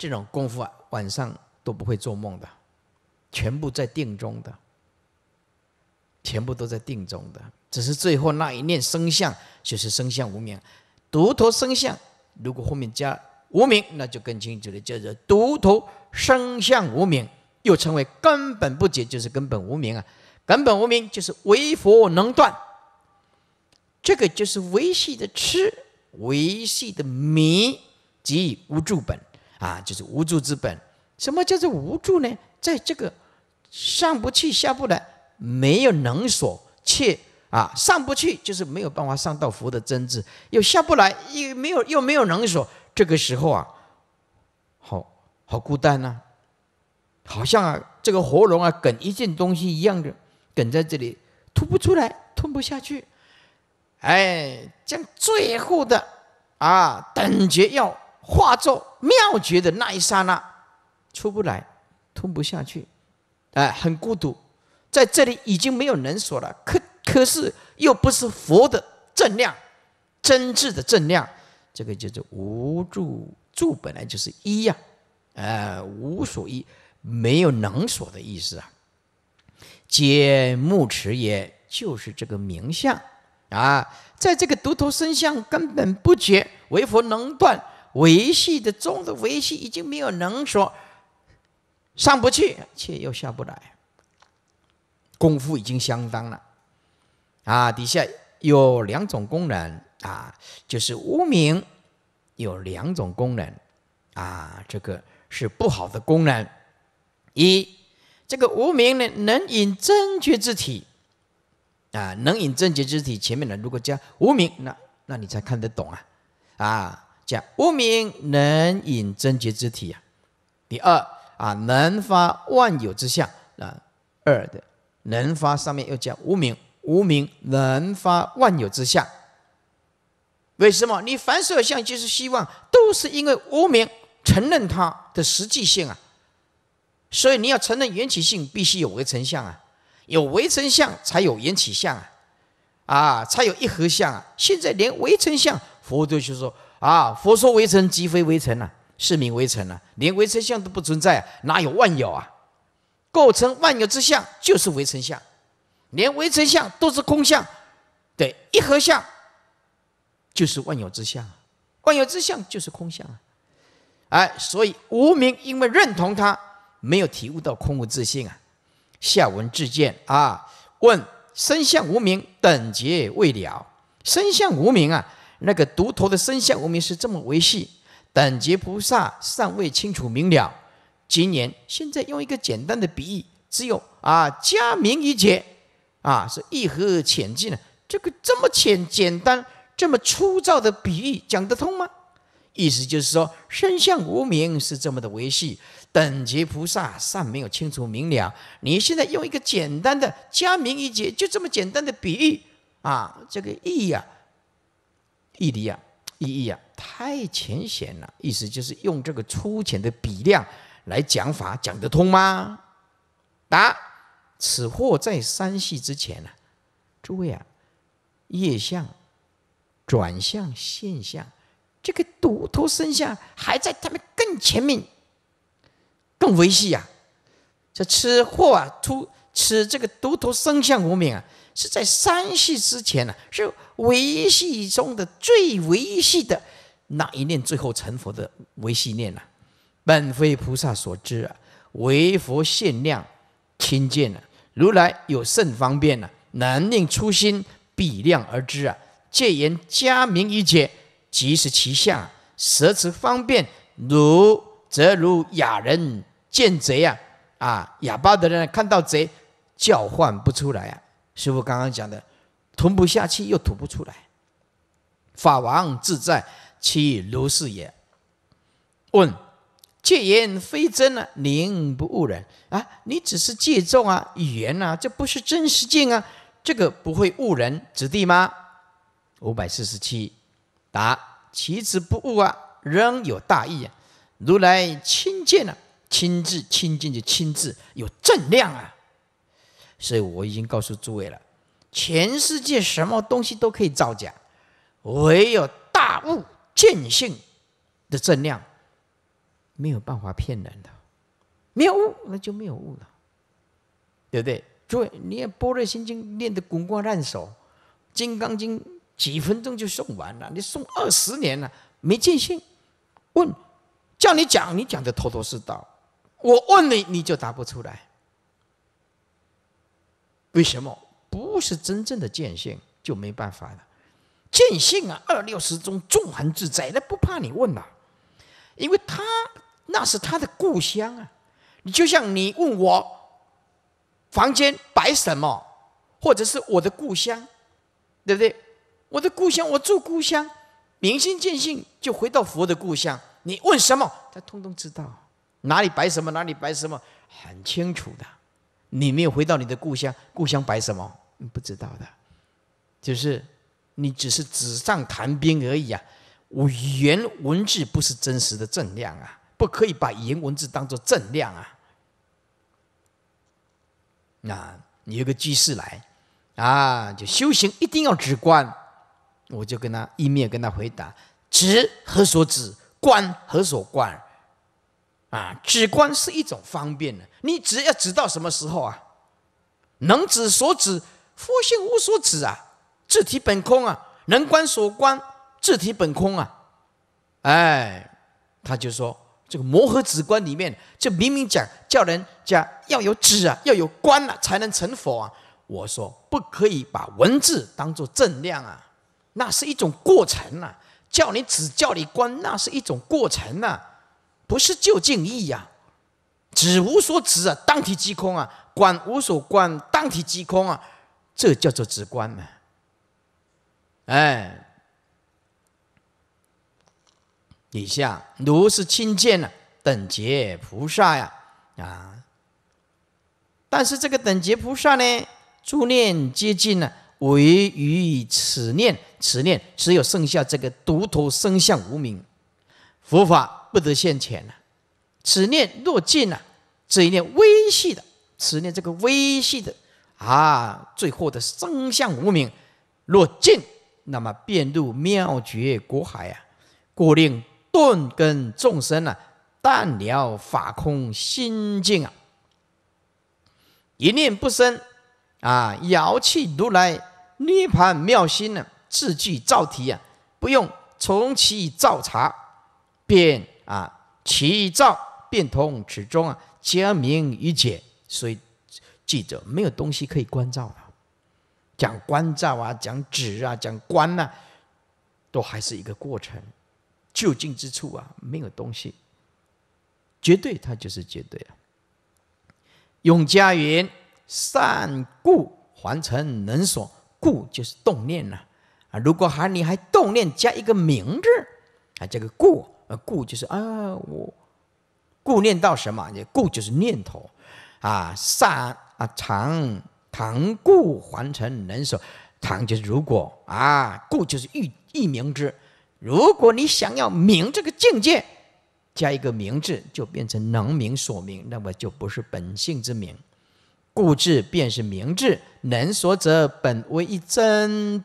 这种功夫啊，晚上都不会做梦的，全部在定中的，全部都在定中的，只是最后那一念生相，就是生相无名，独头生相，如果后面加无名，那就更清楚了，叫做独头生相无名，又称为根本不解，就是根本无名啊，根本无名就是唯佛能断，这个就是维系的痴，维系的迷即无助本。啊，就是无助之本。什么叫做无助呢？在这个上不去、下不来，没有能所，且啊上不去就是没有办法上到佛的真知，又下不来，又没有又没有能所。这个时候啊，好好孤单呐，好像啊这个喉咙啊梗一件东西一样的梗在这里，吐不出来，吞不下去。哎，将最后的啊等觉要。化作妙绝的那一刹那，出不来，吞不下去，哎，很孤独，在这里已经没有能所了。可可是又不是佛的正量，真挚的正量，这个叫做无住住，本来就是一呀，哎，无所依，没有能所的意思啊。皆目持也就是这个名相啊，在这个独头身相，根本不觉为佛能断。维系的中的维系已经没有能说上不去，却又下不来，功夫已经相当了。啊，底下有两种功能啊，就是无名有两种功能啊，这个是不好的功能。一，这个无名呢，能引真觉之体啊，能引真觉之体。前面的如果加无名，那那你才看得懂啊，啊。讲无名能引真觉之体啊，第二啊能发万有之相啊二的能发上面又叫无名，无名能发万有之相，为什么你凡有相就是希望都是因为无名承认它的实际性啊，所以你要承认缘起性必须有为成相啊，有为成相才有缘起相啊，啊才有一合相啊，现在连为成相佛都就说。啊！佛说为尘，即非为尘呐，是名为尘呐。连为尘相都不存在，哪有万有啊？构成万有之相就是为尘相，连为尘相都是空相。对，一合相就是万有之相，万有之相就是空相啊！哎，所以无名因为认同它，没有体悟到空无自性啊。下文自见啊，问身相无名等结未了，身相无名啊。那个独头的生相无名是这么维系，等觉菩萨尚未清楚明了。今年现在用一个简单的比喻，只有啊加明一劫，啊是意何浅近呢？这个这么浅简单，这么粗糙的比喻讲得通吗？意思就是说，生相无名是这么的维系，等觉菩萨尚没有清楚明了。你现在用一个简单的加明一劫，就这么简单的比喻啊，这个意义啊。意义呀，意义呀，太浅显了。意思就是用这个粗浅的比量来讲法，讲得通吗？答：此货在三系之前呢，诸位啊，业相、转向现象，这个独头生相还在他们更前面、更维细呀。这吃货啊，出。此这个独头生相无名啊，是在三系之前呢，是唯系中的最唯系的那一念最后成佛的唯系念呐。本非菩萨所知啊，唯佛现量亲见了。如来有甚方便呢？能令初心比量而知啊。戒言加明一解，即是其相。舌此方便。如则如哑人见贼啊啊哑巴的人看到贼。叫唤不出来啊！师傅刚刚讲的，吞不下去又吐不出来。法王自在，其如是也。问：戒言非真啊，宁不误人啊？你只是戒众啊，语言啊，这不是真实境啊，这个不会误人子弟吗？五百四十七，答：其子不误啊，仍有大义啊！如来亲见啊，亲自亲近就亲自有正量啊。所以我已经告诉诸位了，全世界什么东西都可以造假，唯有大悟见性的正量，没有办法骗人的。没有悟，那就没有悟了，对不对？诸位，你《般若心经》念得滚瓜烂熟，《金刚经》几分钟就诵完了，你诵二十年了，没见性。问，叫你讲，你讲的头头是道；我问你，你就答不出来。为什么不是真正的见性就没办法了？见性啊，二六十中纵横自在，那不怕你问了，因为他那是他的故乡啊。你就像你问我房间摆什么，或者是我的故乡，对不对？我的故乡，我住故乡，明心见性就回到佛的故乡。你问什么，他通通知道，哪里摆什么，哪里摆什么，很清楚的。你没有回到你的故乡，故乡摆什么？你不知道的，就是你只是纸上谈兵而已啊！语言文字不是真实的正量啊，不可以把语言文字当做正量啊。那你有个居士来，啊，就修行一定要直观，我就跟他一面跟他回答：直何所止？观何所观？啊，止观是一种方便的，你只要指到什么时候啊？能止所止，佛性无所止啊，自体本空啊，能观所观，自体本空啊。哎，他就说这个《摩诃止观》里面，就明明讲叫人家要有止啊，要有观啊，才能成佛啊。我说不可以把文字当做正量啊，那是一种过程呐，叫你止，叫你观，那是一种过程呐。不是就近义呀？指无所执啊，当体即空啊；观无所观，当体即空啊。这叫做直观呢。哎，以下如是亲见呢，等觉菩萨呀，啊。但是这个等觉菩萨呢，诸念皆尽了，唯于此念，此念只有剩下这个独头生相无名，佛法。不得现前呐！此念若尽呐，这一念微细的，此念这个微细的啊，最后的生相无名，若尽，那么便入妙觉国海啊，故令断根众生啊，淡了法空心境啊，一念不生啊，摇气如来涅盘妙心呢？字句造题啊，不用从其造查便。啊，一照变通，始中啊，皆名于解，所以记者没有东西可以关照了。讲关照啊，讲止啊，讲观呐，都还是一个过程。就近之处啊，没有东西，绝对它就是绝对了。永嘉云：“善故还成能所，故就是动念了。”啊，如果还你还动念加一个名字，啊，这个故。呃，故就是啊，我故念到什么？故就是念头啊，善啊，常常故还成能所，常就是如果啊，故就是欲欲明之。如果你想要明这个境界，加一个明字，就变成能明所明，那么就不是本性之明。故智便是明智，能所者本为一真，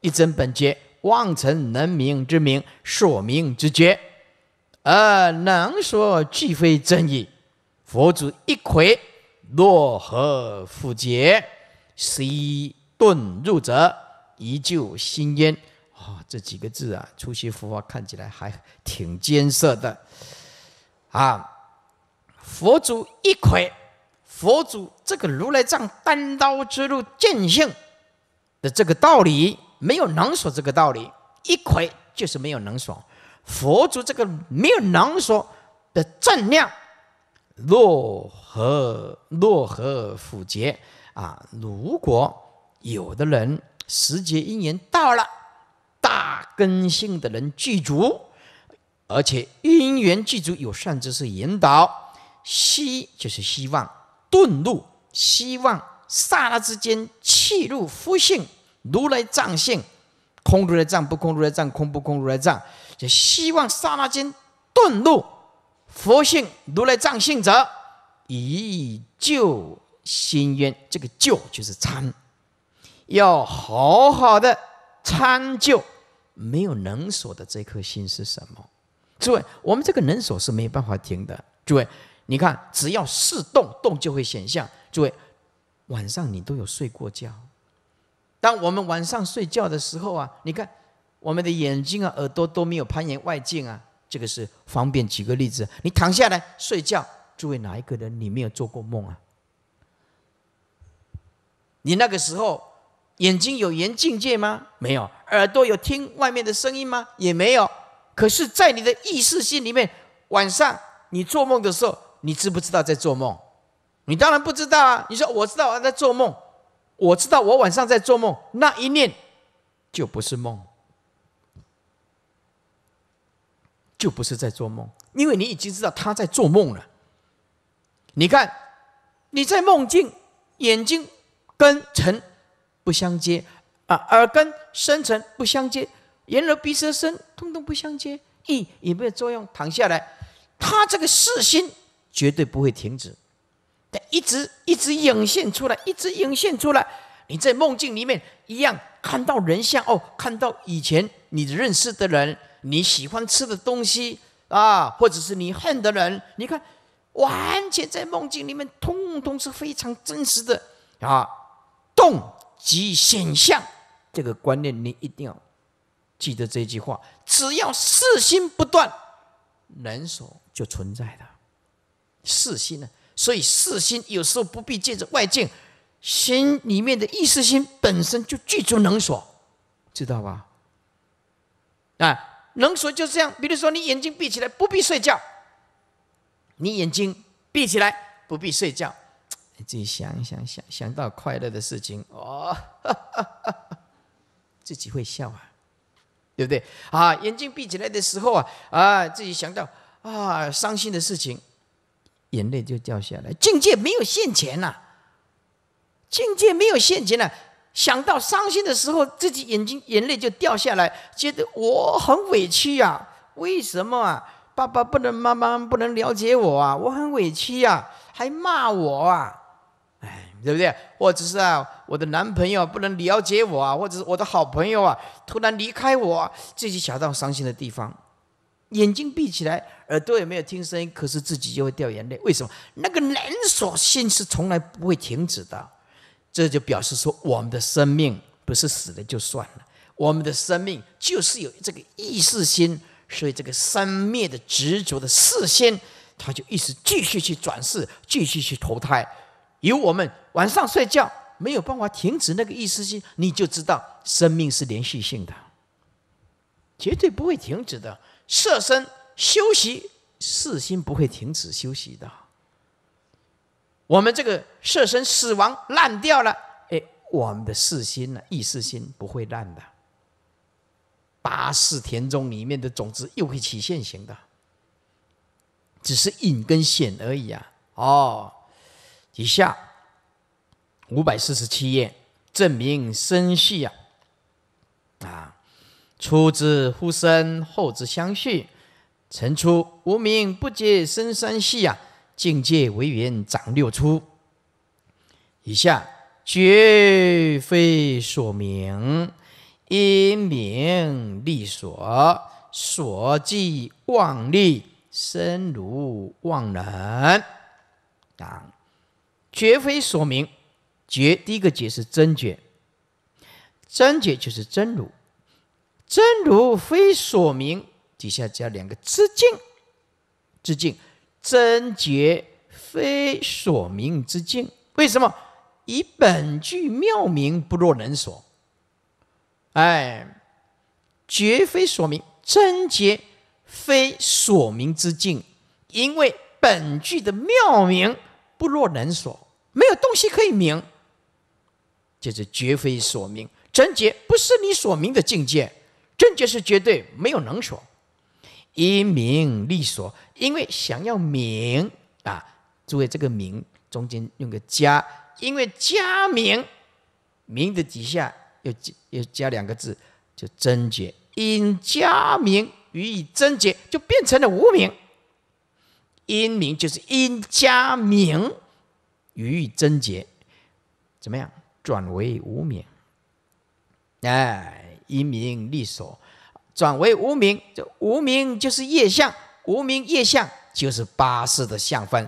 一真本觉，妄成能明之明，所明之觉。呃，能说俱非真意，佛祖一窥若何复解？西顿入者，依旧心焉。啊，这几个字啊，初学佛法看起来还挺艰涩的。啊，佛祖一窥，佛祖这个如来藏单刀直入见性的这个道理，没有能说这个道理，一窥就是没有能说。佛祖这个没有能说的正量，若何若何复劫啊？如果有的人时节因缘到了，大根性的人具足，而且因缘具足，有善知识引导，希就是希望顿悟，希望刹那之间气入佛性，如来藏性，空如来藏不空如来藏，空不空如来藏。就希望刹那间顿悟佛性、如来藏性者以救心冤。这个救就是参，要好好的参救没有能所的这颗心是什么？诸位，我们这个能所是没办法停的。诸位，你看，只要是动动就会显象。诸位，晚上你都有睡过觉？当我们晚上睡觉的时候啊，你看。我们的眼睛啊、耳朵都没有攀岩外境啊，这个是方便。举个例子，你躺下来睡觉，诸位哪一个人你没有做过梦啊？你那个时候眼睛有眼境界吗？没有。耳朵有听外面的声音吗？也没有。可是，在你的意识心里面，晚上你做梦的时候，你知不知道在做梦？你当然不知道啊。你说我知道我在做梦，我知道我晚上在做梦，那一念就不是梦。就不是在做梦，因为你已经知道他在做梦了。你看，你在梦境，眼睛跟尘不相接啊，耳根、深沉不相接，眼、耳、鼻、舌、身，通通不相接，意也没有作用。躺下来，他这个视心绝对不会停止，但一直一直涌现出来，一直涌现出来。你在梦境里面一样看到人像哦，看到以前你认识的人。你喜欢吃的东西啊，或者是你恨的人，你看，完全在梦境里面，通通是非常真实的啊。动即显象，这个观念你一定要记得这句话。只要四心不断，能所就存在的四心呢。所以四心有时候不必借着外境，心里面的意识心本身就具足能所，知道吧？啊，能说就这样，比如说你眼睛闭起来，不必睡觉；你眼睛闭起来，不必睡觉。自己想一想，想想到快乐的事情，哦，自己会笑啊，对不对？啊，眼睛闭起来的时候啊，啊，自己想到啊伤心的事情，眼泪就掉下来。境界没有现钱呐，境界没有现钱呐。想到伤心的时候，自己眼睛眼泪就掉下来，觉得我很委屈呀。为什么啊？爸爸不能，妈妈不能了解我啊，我很委屈呀，还骂我啊。哎，对不对？或者是啊，我的男朋友不能了解我啊，或者是我的好朋友啊，突然离开我，自己想到伤心的地方，眼睛闭起来，耳朵也没有听声音，可是自己就会掉眼泪。为什么？那个连锁性是从来不会停止的。这就表示说，我们的生命不是死了就算了，我们的生命就是有这个意识心，所以这个生灭的执着的世心，他就一直继续去转世，继续去投胎。有我们晚上睡觉没有办法停止那个意识心，你就知道生命是连续性的，绝对不会停止的。色身休息，四心不会停止休息的。我们这个色身死亡烂掉了，哎，我们的世心呢？意识心不会烂的。八四田中里面的种子又会起现行的，只是隐跟显而已啊。哦，以下五百四十七页证明生系啊，啊，出之呼生，后之相续，曾出无名不解生三系啊。境界为缘长六出，以下绝非所名，因名立所，所即妄立，生如妄能。当绝非所名，绝第一个绝是真绝，真绝就是真如，真如非所名。底下加两个知敬，知敬。真觉非所名之境，为什么？以本句妙名不若能所。哎，绝非所名，真觉非所名之境，因为本句的妙名不若能所，没有东西可以明，就是绝非所名。真觉不是你所名的境界，真觉是绝对没有能所。因名利所，因为想要名啊，诸位这个名中间用个加，因为加名，名的底下又加又加两个字，就贞洁。因加名予以贞洁，就变成了无名。因名就是因加名予以贞洁，怎么样？转为无名。哎，因名利所。转为无名，这无名就是业相，无名业相就是八识的相分。